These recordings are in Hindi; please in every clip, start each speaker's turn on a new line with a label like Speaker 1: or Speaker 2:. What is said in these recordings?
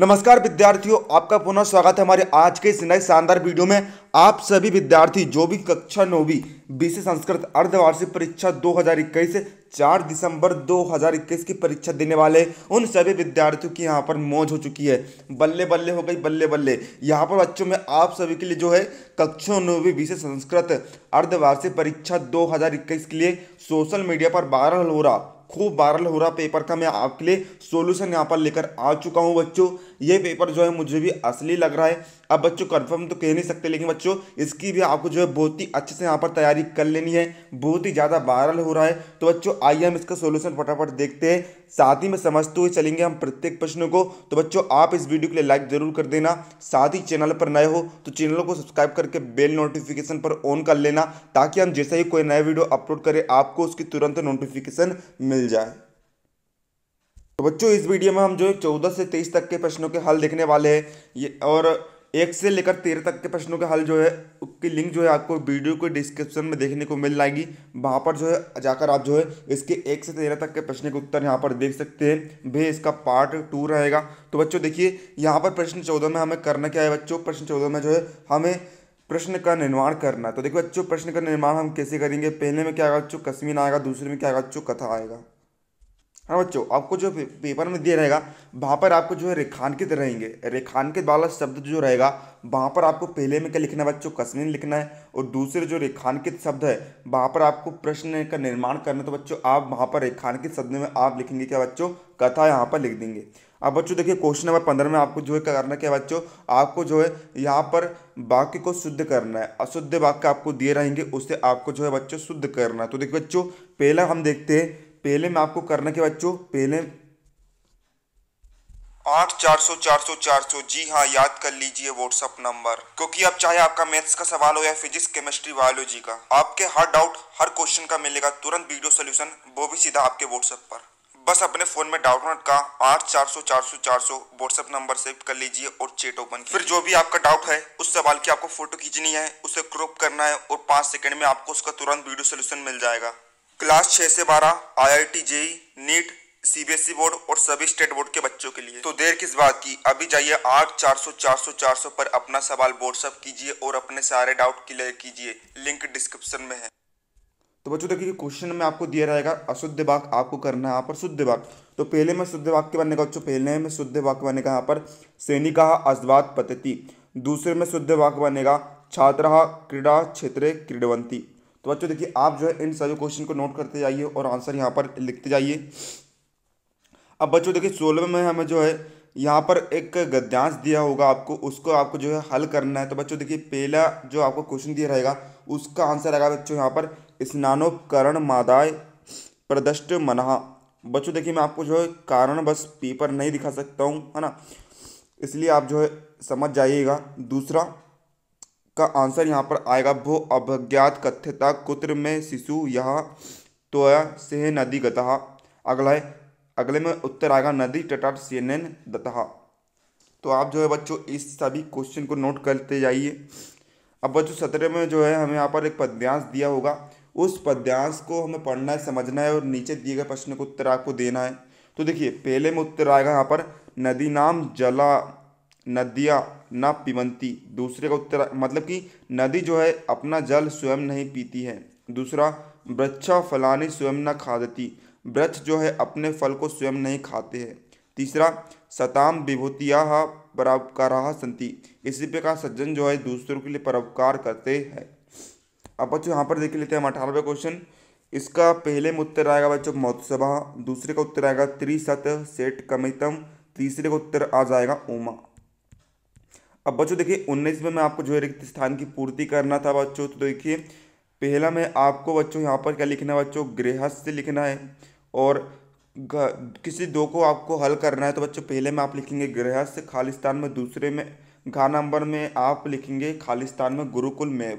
Speaker 1: नमस्कार विद्यार्थियों आपका पुनः स्वागत है हमारे आज के इस नए शानदार वीडियो में आप सभी विद्यार्थी जो भी कक्षा नौवीं बीसी संस्कृत अर्धवार्षिक परीक्षा 2021 से 4 दिसंबर 2021 की परीक्षा देने वाले उन सभी विद्यार्थियों की यहाँ पर मौज हो चुकी है बल्ले बल्ले हो गई बल्ले बल्ले यहाँ पर बच्चों में आप सभी के लिए जो है कक्षा नौवीं बीसी संस्कृत अर्धवार्षिक परीक्षा दो के लिए सोशल मीडिया पर वायरल हो रहा खूब वायरल हो रहा पेपर का मैं आपके लिए सोल्यूशन यहाँ पर लेकर आ चुका हूँ बच्चों ये पेपर जो है मुझे भी असली लग रहा है अब बच्चों कन्फर्म तो कह नहीं सकते लेकिन बच्चों इसकी भी आपको जो है बहुत ही अच्छे से यहाँ पर तैयारी कर लेनी है बहुत ही ज़्यादा वायरल हो रहा है तो बच्चों आइए हम इसका सोल्यूशन फटाफट देखते हैं साथ ही में समझते हुए चलेंगे हम प्रत्येक प्रश्नों को तो बच्चों आप इस वीडियो के लिए लाइक जरूर कर देना साथ ही चैनल पर नए हो तो चैनल को सब्सक्राइब करके बेल नोटिफिकेशन पर ऑन कर लेना ताकि हम जैसे ही कोई नया वीडियो अपलोड करें आपको उसकी तुरंत नोटिफिकेशन मिल जाए तो बच्चों इस वीडियो में हम जो है चौदह से तेईस तक के प्रश्नों के हल देखने वाले हैं ये और एक से लेकर तेरह तक के प्रश्नों के हल जो है उसकी लिंक जो है आपको वीडियो के डिस्क्रिप्शन में देखने को मिल जाएगी वहाँ पर जो है जाकर आप जो है इसके एक से तेरह तक के प्रश्न के उत्तर यहाँ पर देख सकते हैं भे इसका पार्ट टू रहेगा तो बच्चों देखिए यहाँ पर प्रश्न चौदह में हमें करना क्या है बच्चों प्रश्न चौदह में जो है हमें प्रश्न का निर्माण करना तो देखिए बच्चों प्रश्न का निर्माण हम कैसे करेंगे पहले में क्या आएगा बच्चों कश्मीर आएगा दूसरे में क्या आएगा बच्चों कथा आएगा हाँ बच्चों आपको जो पेपर में दिया रहेगा वहाँ पर आपको जो है रेखांकित रहेंगे रेखांकित वाला शब्द जो रहेगा वहाँ पर आपको पहले में क्या लिखना है बच्चों कश्मीर लिखना है और दूसरे जो रेखांकित शब्द है वहाँ पर आपको प्रश्न का निर्माण करना तो बच्चों आप वहाँ पर रेखांकित शब्द में आप लिखेंगे क्या बच्चों कथा यहाँ पर लिख देंगे अब बच्चों देखिए क्वेश्चन नंबर पंद्रह में आपको जो है करना क्या बच्चों आपको जो है यहाँ पर वाक्य को शुद्ध करना है अशुद्ध वाक्य आपको दिए रहेंगे उससे आपको जो है बच्चों शुद्ध करना है तो देखिए बच्चों पहला हम देखते हैं पहले में आपको करना क्या बच्चों पहले आठ चार सौ चार सौ चार सौ जी हाँ याद कर लीजिए व्हाट्सअप नंबर क्योंकि अब चाहे आपका मैथ्स का सवाल हो या फिजिक्स केमिस्ट्री बायोलॉजी का आपके हर डाउट हर क्वेश्चन का मिलेगा तुरंत वीडियो सोल्यूशन वो भी सीधा आपके व्हाट्सएप पर बस अपने फोन में डाउट का आठ चार सौ चार सौ चार सौ व्हाट्सएप नंबर सेव कर लीजिए और चेट ओपन फिर जो भी आपका डाउट है उस सवाल की आपको फोटो खींचनी है उसे क्रॉप करना है और पांच सेकंड में आपको उसका तुरंत वीडियो सोल्यूशन मिल जाएगा क्लास छः से बारह I I T JEE NEET CBSE e board और सभी स्टेट बोर्ड के बच्चों के लिए तो देर किस बात की अभी जाइए आठ चार सौ चार सौ चार सौ पर अपना सवाल व्हाट्सअप कीजिए और अपने सारे डाउट क्लियर कीजिए लिंक डिस्क्रिप्शन में है तो बच्चों देखिए क्वेश्चन में आपको दिया जाएगा अशुद्ध वाक आपको करना है यहाँ पर शुद्ध वाक तो पहले में शुद्ध वाक्य बनने का बच्चों पहले में शुद्ध वाक्य बनेगा यहाँ पर सैनिक अजवाद पद्धति दूसरे में शुद्ध वाक्य बनेगा छात्रा क्रीड़ा क्षेत्र क्रीडवंती तो बच्चों देखिए आप जो है इन सभी क्वेश्चन को नोट करते जाइए और आंसर यहाँ पर लिखते जाइए अब बच्चों देखिए सोलह में हमें जो है यहाँ पर एक गद्यांश दिया होगा आपको उसको आपको जो है हल करना है तो बच्चों देखिए पहला जो आपको क्वेश्चन दिया रहेगा उसका आंसर आएगा बच्चों यहाँ पर स्नानोपकरण मादाय प्रदष्ट मनहा बच्चों देखिए मैं आपको जो है कारण बस पेपर नहीं दिखा सकता हूँ है ना इसलिए आप जो है समझ जाइएगा दूसरा का आंसर यहाँ पर आएगा भो अभज्ञात कथ्यता कुत्र में शिशु यह तो सेह नदी गतः अगला है अगले में उत्तर आएगा नदी टटाट सेनन दतः तो आप जो है बच्चों इस सभी क्वेश्चन को नोट करते जाइए अब बच्चों सत्रह में जो है हमें यहाँ पर एक पद्यांश दिया होगा उस पद्यांश को हमें पढ़ना है समझना है और नीचे दिए गए प्रश्न को उत्तर आपको देना है तो देखिए पहले में उत्तर आएगा यहाँ पर नदी नाम जला नदियाँ न पिबंती दूसरे का उत्तर मतलब कि नदी जो है अपना जल स्वयं नहीं पीती है दूसरा वृक्षा फलानी स्वयं न खा देती वृक्ष जो है अपने फल को स्वयं नहीं खाते हैं तीसरा सताम विभूतिया परोपकार संति इसी प्रकार सज्जन जो है दूसरों के लिए परोपकार करते हैं अब बच्चों यहाँ पर देख लेते हैं हम अठारहवा क्वेश्चन इसका पहले में उत्तर आएगा बच्चों महोत्सभा दूसरे का उत्तर आएगा त्रिशत सेठ कमितम तीसरे का उत्तर आ जाएगा उमा अब बच्चों देखिए उन्नीस में मैं आपको जो है रिक्त स्थान की पूर्ति करना था बच्चों तो देखिए पहला में आपको बच्चों यहाँ पर क्या लिखना है बच्चों गृहस्थ लिखना है और किसी दो को आपको हल करना है तो बच्चों पहले में आप लिखेंगे गृहस्थ खालिस्तान में दूसरे में घा नंबर में आप लिखेंगे खालिस्तान में गुरुकुल में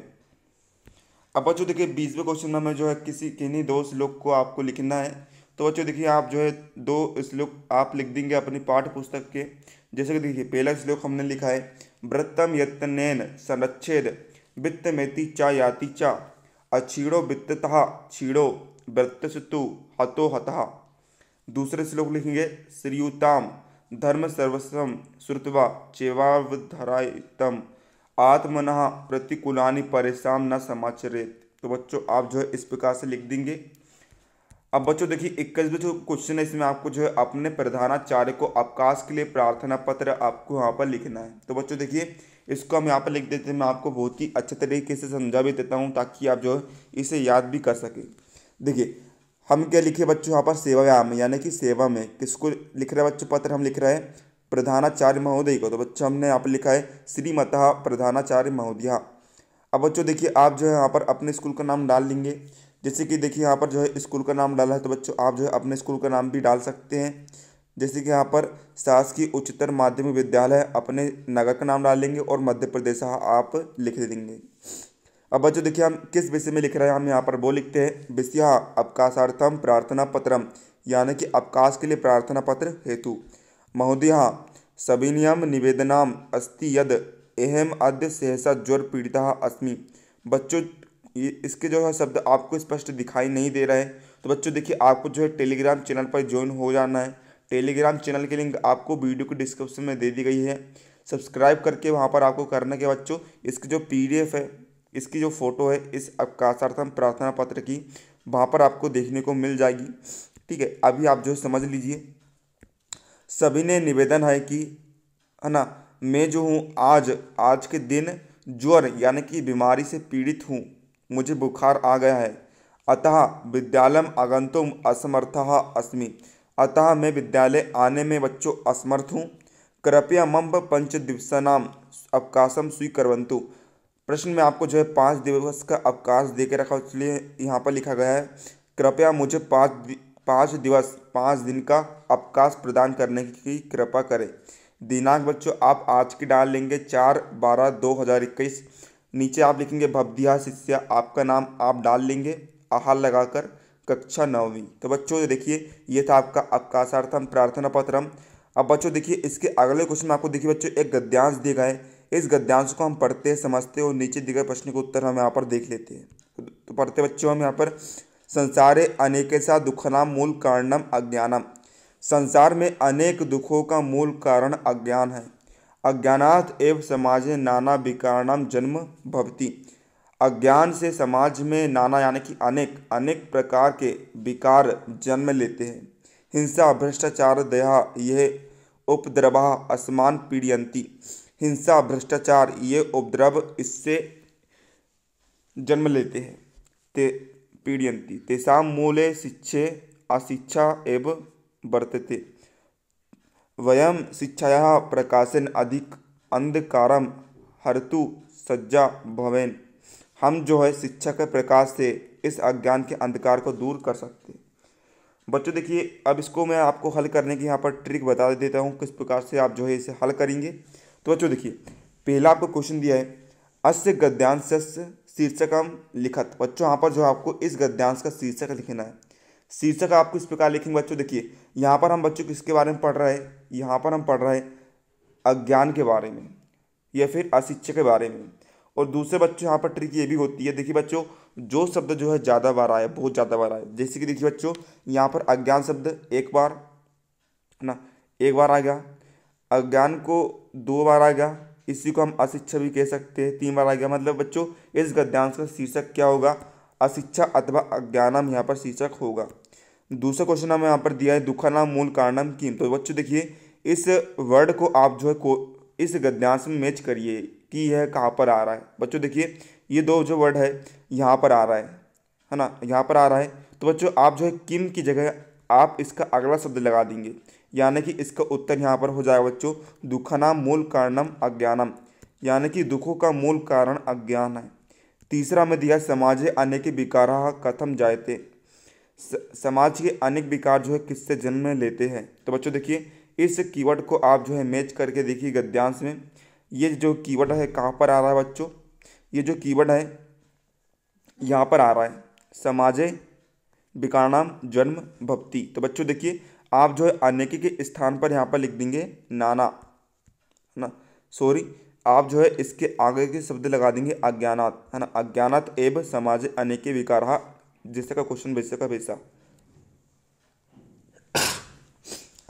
Speaker 1: अब बच्चों देखिए बीसवें क्वेश्चन में जो है किसी किन्हीं दो श्लोक को आपको लिखना है तो बच्चों देखिए आप जो है दो श्लोक आप लिख देंगे अपनी पाठ्य पुस्तक के जैसे कि देखिए पहला श्लोक हमने लिखा है वृत्तम यत्नैन संरक्षेद वित्त मेति चा याति चा अछीड़ो वित्ततः छीड़ो व्रतस्तु हतो हतः दूसरे श्लोक लिखेंगे श्रीयुताम धर्म सर्वस्व श्रुतवा चेवावधरायतम आत्मन प्रतिकूलानी परेशान न समाचरेत तो बच्चों आप जो है इस प्रकार से लिख देंगे अब बच्चों देखिए इक्कीसवें जो क्वेश्चन है इसमें आपको जो है अपने प्रधानाचार्य को अवकाश के लिए प्रार्थना पत्र आपको यहाँ पर लिखना है तो बच्चों देखिए इसको हम यहाँ पर लिख देते हैं मैं आपको बहुत ही अच्छे तरीके से समझा भी देता हूँ ताकि आप जो है इसे याद भी कर सकें देखिए हम क्या लिखे बच्चों यहाँ पर सेवा व्याम यानी कि सेवा में किसको लिख रहे बच्चों पत्र हम लिख रहे हैं प्रधानाचार्य महोदय को तो बच्चों हमने यहाँ पर लिखा है श्रीमतः प्रधानाचार्य महोदया अब बच्चों देखिए आप जो है यहाँ पर अपने स्कूल का नाम डाल लेंगे जैसे कि देखिए यहाँ पर जो है स्कूल का नाम डाला है तो बच्चों आप जो है अपने स्कूल का नाम भी डाल सकते हैं जैसे कि यहाँ पर शासकीय उच्चतर माध्यमिक विद्यालय अपने नगर का नाम डालेंगे और मध्य प्रदेश आप लिख देंगे अब बच्चों देखिए हम किस विषय में लिख रहे हैं हम यहाँ पर वो लिखते हैं विषय अवकाशार्थम प्रार्थना पत्रम यानी कि अवकाश के लिए प्रार्थना पत्र हेतु महोदय सविनियम निवेदनाम अस्ति यद अहम अद्य सहसा ज्वर पीड़िता अस्मि बच्चों ये इसके जो है शब्द आपको स्पष्ट दिखाई नहीं दे रहे हैं तो बच्चों देखिए आपको जो है टेलीग्राम चैनल पर ज्वाइन हो जाना है टेलीग्राम चैनल की लिंक आपको वीडियो के डिस्क्रिप्शन में दे दी गई है सब्सक्राइब करके वहाँ पर आपको करना के बच्चों इसकी जो पी है इसकी जो फ़ोटो है इस अवकाशार्थम प्रार्थना पत्र की वहाँ पर आपको देखने को मिल जाएगी ठीक है अभी आप जो समझ लीजिए सभी ने निवेदन है कि है ना मैं जो हूँ आज आज के दिन ज्वर यानी कि बीमारी से पीड़ित हूँ मुझे बुखार आ गया है अतः विद्यालय आगंतुम असमर्थ अस्मि अतः मैं विद्यालय आने में बच्चों असमर्थ हूँ कृपया मम पंच नाम अवकाशम स्वीकरवंतु प्रश्न में आपको जो है पाँच दिवस का अवकाश दे के रखा इसलिए यहाँ पर लिखा गया है कृपया मुझे पाँच पाँच दिवस पाँच दिन का अवकाश प्रदान करने की कृपा करें दिनांक बच्चों आप आज की डाल लेंगे चार बारह दो हज़ार इक्कीस नीचे आप लिखेंगे भवदिया शिष्या आपका नाम आप डाल लेंगे आहार लगाकर कक्षा नौवीं तो बच्चों देखिए ये था आपका अवकाशार्थम प्रार्थना पत्रम अब बच्चों देखिए इसके अगले क्वेश्चन में आपको देखिए बच्चों एक गद्यांश दिए गए इस गद्यांश को हम पढ़ते हैं समझते हैं और नीचे दिए गए प्रश्न के उत्तर हम यहाँ पर देख लेते हैं तो पढ़ते बच्चों हम यहाँ पर संसारे दुख नाम मूल कारणम अज्ञानम संसार में अनेक दुखों का मूल कारण अज्ञान है अज्ञानात् एव समाज नाना विकाराणाम जन्म भवती अज्ञान से समाज में नाना यानी कि अनेक अनेक प्रकार के विकार जन्म लेते हैं हिंसा भ्रष्टाचार दया यह उपद्रवा असमान पीड़ियंती हिंसा भ्रष्टाचार ये उपद्रव इससे जन्म लेते हैं ते पीड़ियंती तेषा मूले शिक्षे अशिक्षा एवं वर्तते वयम शिक्षाया प्रकाशन अधिक अंधकार हरतु सज्जा भवेन हम जो है शिक्षा के प्रकाश से इस अज्ञान के अंधकार को दूर कर सकते हैं बच्चों देखिए अब इसको मैं आपको हल करने की यहाँ पर ट्रिक बता देता हूँ किस प्रकार से आप जो है इसे हल करेंगे तो बच्चों देखिए पहला आपको क्वेश्चन दिया है अस्य गद्यांश शीर्षकम लिखत बच्चों यहाँ पर जो है आपको इस गद्यांश का शीर्षक लिखना है शीर्षक आपको इस प्रकार लिखेंगे बच्चों देखिए यहाँ पर हम बच्चों किसके बारे में पढ़ रहे हैं यहाँ पर हम पढ़ रहे हैं अज्ञान के बारे में या फिर अशिक्षा के बारे में और दूसरे बच्चों यहाँ पर ट्रिक ये भी होती है देखिए बच्चों जो शब्द जो है ज़्यादा बार आया बहुत ज़्यादा बार आया जैसे कि देखिए बच्चों यहाँ पर अज्ञान शब्द एक बार है ना एक बार आ गया अज्ञान को दो बार आ गया इसी को हम अशिक्षा भी कह सकते हैं तीन बार आ गया मतलब बच्चों इस गद्यांश का शीर्षक क्या होगा अशिक्षा अथवा अज्ञानम यहाँ पर शीर्षक होगा दूसरा क्वेश्चन हमें यहाँ पर दिया है दुखानाम मूल कारणम किम तो बच्चों देखिए इस वर्ड को आप जो है को इस गद्यांश में मैच करिए कि यह कहाँ पर आ रहा है बच्चों देखिए ये दो जो वर्ड है यहाँ पर आ रहा है है ना यहाँ पर आ रहा है तो बच्चों आप जो है किम की जगह आप इसका अगला शब्द लगा देंगे यानी कि इसका उत्तर यहाँ पर हो जाएगा बच्चों दुखना मूल कारणम अज्ञानम यानी कि दुखों का मूल कारण अज्ञान है तीसरा में दिया समाज अन्य के विकार कथम जायते समाज के अनेक विकार जो है किससे जन्म लेते हैं तो बच्चों देखिए इस कीवर्ड को आप जो है मैच करके देखिए गद्यांश में ये जो कीवर्ड है कहाँ पर आ रहा है बच्चों ये जो कीवर्ड है यहाँ पर आ रहा है समाजे विकारणाम जन्म भक्ति तो बच्चों देखिए आप जो है अनेकी के स्थान पर यहाँ पर लिख देंगे नाना है ना सॉरी आप जो है इसके आगे के शब्द लगा देंगे अज्ञानात है ना अज्ञानात एव समाज अनेके विकार जिससे का क्वेश्चन वैसे का वैसा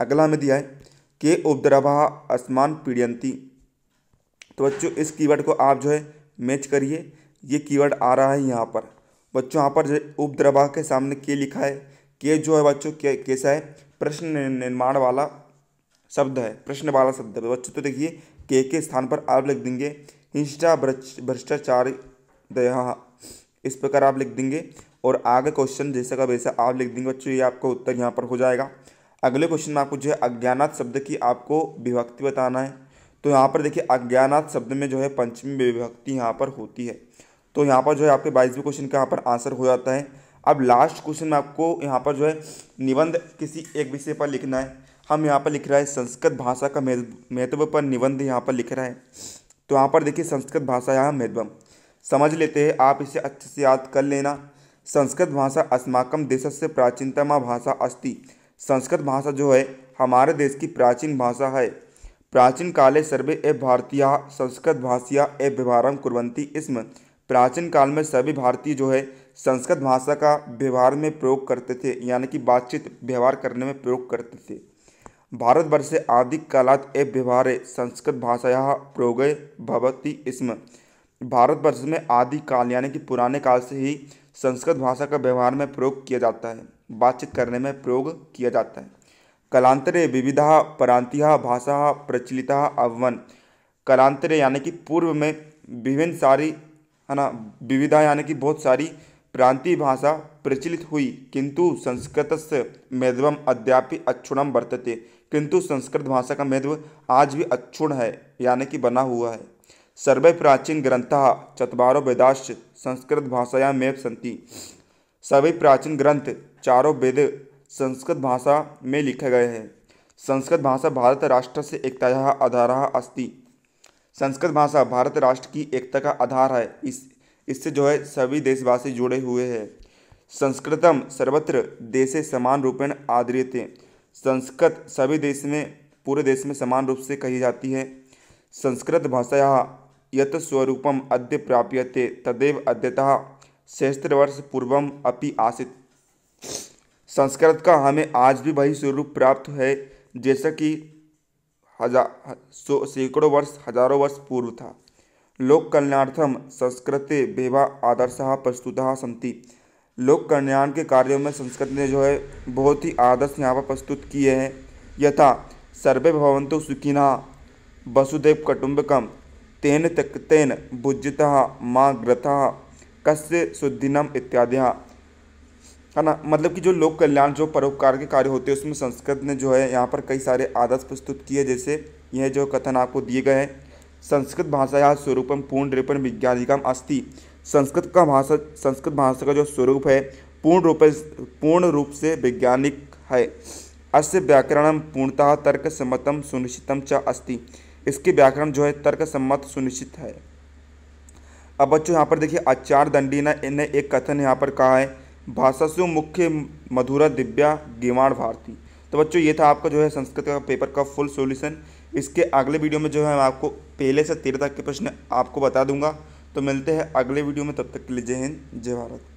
Speaker 1: अगला में दिया है के उपद्रवा आसमान पीड़ियंती तो बच्चों इस कीवर्ड को आप जो है मैच करिए ये कीवर्ड आ रहा है यहाँ पर बच्चों यहाँ पर जो उपद्रवा के सामने के लिखा है के जो है बच्चों के कैसा है प्रश्न निर्माण वाला शब्द है प्रश्न वाला शब्द है बच्चों तो देखिए के के स्थान पर आप लिख देंगे हिंसा भ्रष्टाचार दया इस प्रकार आप लिख देंगे और आगे क्वेश्चन जैसा का वैसा आप लिख देंगे बच्चों ये आपका उत्तर यहाँ पर हो जाएगा अगले क्वेश्चन में आपको जो है अज्ञानात शब्द की आपको विभक्ति बताना है तो यहाँ पर देखिए अज्ञानात शब्द में जो है पंचमी विभक्ति यहाँ पर होती है तो यहाँ पर जो है आपके बाईसवें क्वेश्चन का यहाँ पर आंसर हो जाता है अब लास्ट क्वेश्चन में आपको यहाँ पर जो है निबंध किसी एक विषय पर लिखना है हम यहाँ पर लिख रहा है संस्कृत भाषा का महत्व पर निबंध यहाँ पर लिख रहा है तो यहाँ पर देखिए संस्कृत भाषा यहाँ महत्व समझ लेते हैं आप इसे अच्छे से याद कर लेना संस्कृत भाषा अस्माकम देश से प्राचीनतमा भाषा अस्ति संस्कृत भाषा जो है हमारे देश की प्राचीन भाषा है प्राचीन काले सर्वे ए भारतीय संस्कृत भाषिया ए व्यवहार कुरंती इसम प्राचीन काल में सभी भारतीय जो है संस्कृत भाषा का व्यवहार में प्रयोग करते थे यानी कि बातचीत व्यवहार करने में प्रयोग करते थे भारतवर्ष से आदिक कालात ए व्यवहार संस्कृत भाषाया प्रयोग भवती इसम भारतवर्ष में आदि काल यानी कि पुराने काल से ही संस्कृत भाषा का व्यवहार में प्रयोग किया जाता है बातचीत करने में प्रयोग किया जाता है कलांतरे विविधा प्रांतीय भाषा प्रचलिता अवन कलांतरे यानी कि पूर्व में विभिन्न सारी है ना विविधा यानी कि बहुत सारी प्रांतीय भाषा प्रचलित हुई किंतु संस्कृत से मेधवम अद्यापि अक्षुणम वर्तते किंतु संस्कृत भाषा का मेधव आज भी अक्षुण है यानी कि बना हुआ है सर्वे प्राचीन ग्रंथ चतवारों वेदाश संस्कृत भाषाया में सन्ति सभी प्राचीन ग्रंथ चारों वेद संस्कृत भाषा में लिखे गए हैं संस्कृत भाषा भारत राष्ट्र से एकता आधार अस्ति संस्कृत भाषा भारत राष्ट्र की एकता का आधार है इस इससे जो है सभी देशवासी जुड़े हुए हैं संस्कृतम सर्वत्र देशे समान रूपेण आदरीयते संस्कृत सभी देश में पूरे देश में समान रूप से कही जाती है संस्कृत भाषाया यत स्वरूपम अद्य प्राप्यते तदेव अद्यतः सहस्त्रवर्ष पूर्वम अपि आसित संस्कृत का हमें आज भी वही स्वरूप प्राप्त है जैसा कि हजार सैकड़ों वर्ष हजारों वर्ष पूर्व था लोक कल्याणार्थम संस्कृत विवाह आदर्श प्रस्तुत संति लोक कल्याण के कार्यों में संस्कृत ने जो है बहुत ही आदर्श यहाँ पर प्रस्तुत किए हैं यथा सर्वे भवंतु सुखिना वसुदेव कटुंबकम तेन तक तेन भुज्यतः माँ ग्रथा कस्य शुद्धिनम इत्यादि है ना मतलब कि जो लोक कल्याण जो परोपकार के कार्य होते हैं उसमें संस्कृत ने जो है यहाँ पर कई सारे आदर्श प्रस्तुत किए जैसे यह जो कथन आपको दिए गए हैं संस्कृत भाषाया स्वरूपम पूर्ण में विज्ञानिकम अस्थि संस्कृत का भाषा संस्कृत भाषा का जो स्वरूप है पूर्ण रूप पूर्ण रूप से वैज्ञानिक है अस्य व्याकरण पूर्णतः तर्क सम्मतम सुनिश्चितम च अस्थि इसके व्याकरण जो है तर्क सम्मत सुनिश्चित है अब बच्चों यहाँ पर देखिए आचार दंडी ने एक कथन यहाँ पर कहा है से मुख्य मधुरा दिव्या गिवाण भारती तो बच्चों ये था आपका जो है संस्कृत का पेपर का फुल सॉल्यूशन इसके अगले वीडियो में जो है मैं आपको पहले से तेरह तक के प्रश्न आपको बता दूंगा तो मिलते हैं अगले वीडियो में तब तक के लिए जय हिंद जय भारत